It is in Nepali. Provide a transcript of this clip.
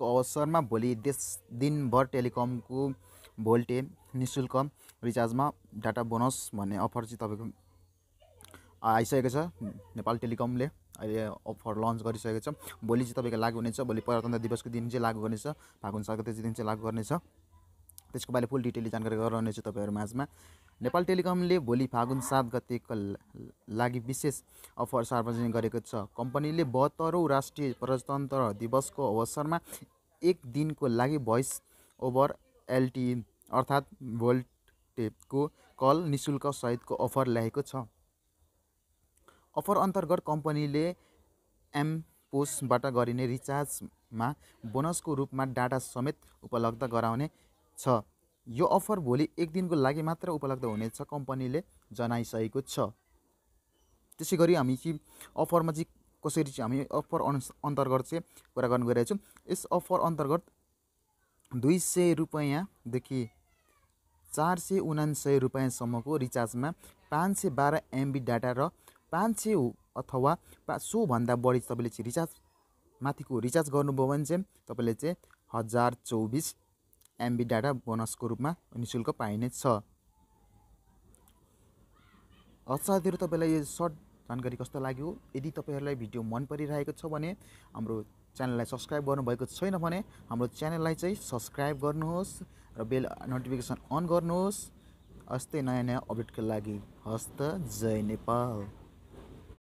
को अवसरमा भोलि देश दिनभर टेलिकमको भोल्टे नि शुल्क रिचार्जमा डाटा बोनस भन्ने अफर चाहिँ तपाईँको आइसकेको छ नेपाल टेलिकमले अहिले अफर लन्च गरिसकेको छ भोलि चाहिँ तपाईँको लागु हुनेछ भोलि प्रजातन्त्र दिवसको दिन चाहिँ लागु गर्नेछ फागुन सागरको दिन चाहिँ लागु गर्नेछ त्यसको बारे फुल डिटेल जानकारी गराउनेछु तपाईँहरू माझमा नेपाल टेलिकमले भोलि फागुन सात गतिको लागि विशेष अफर सार्वजनिक गरेको छ कम्पनीले बहत्तरौँ राष्ट्रिय प्रजातन्त्र दिवसको अवसरमा एक दिनको लागि भोइस ओभर एलटी अर्थात् भोल्टेपको कल निशुल्क सहितको अफर ल्याएको छ अफर अन्तर्गत कम्पनीले एम पोस्टबाट गरिने रिचार्जमा बोनसको रूपमा डाटा समेत उपलब्ध गराउने छ यो अफर भोलि एक दिनको लागि मात्र उपलब्ध हुनेछ कम्पनीले जनाइसकेको छ त्यसै गरी हामी चाहिँ अफरमा चाहिँ कसरी चाहिँ हामी अफर अन्तर्गत चाहिँ कुरा गर्नु गइरहेछौँ यस अफर अन्तर्गत दुई सय रुपियाँदेखि चार सय उनान्सय रुपियाँसम्मको रिचार्जमा पाँच सय बाह्र एमबी डाटा र पाँच सय अथवा पा सोभन्दा बढी तपाईँले चाहिँ रिचार्ज माथिको रिचार्ज गर्नुभयो भने चाहिँ तपाईँले चाहिँ हजार चौबिस एमबी डाटा बोनसको रूपमा नि शुल्क पाइने छ हस् साथीहरू तपाईँलाई यो सर्ट जानकारी कस्तो लाग्यो यदि तपाईँहरूलाई भिडियो मन परिरहेको छ भने हाम्रो च्यानललाई सब्सक्राइब गर्नुभएको छैन भने हाम्रो च्यानललाई चाहिँ सब्सक्राइब गर्नुहोस् र बेल नोटिफिकेसन अन गर्नुहोस् यस्तै नयाँ नयाँ अपडेटको लागि हस्त जय नेपाल